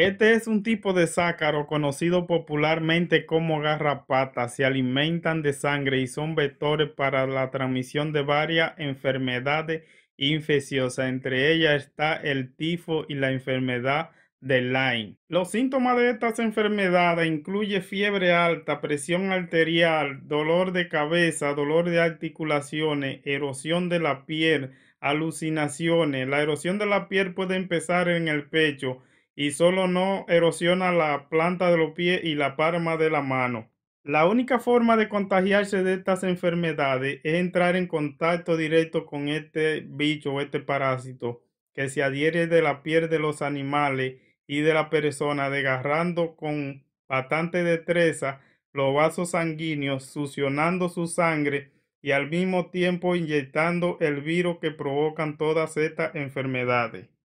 Este es un tipo de sácaro conocido popularmente como garrapata. Se alimentan de sangre y son vectores para la transmisión de varias enfermedades infecciosas. Entre ellas está el tifo y la enfermedad de Lyme. Los síntomas de estas enfermedades incluyen fiebre alta, presión arterial, dolor de cabeza, dolor de articulaciones, erosión de la piel, alucinaciones. La erosión de la piel puede empezar en el pecho y solo no erosiona la planta de los pies y la palma de la mano. La única forma de contagiarse de estas enfermedades es entrar en contacto directo con este bicho o este parásito que se adhiere de la piel de los animales y de la persona, desgarrando con bastante destreza los vasos sanguíneos, succionando su sangre y al mismo tiempo inyectando el virus que provocan todas estas enfermedades.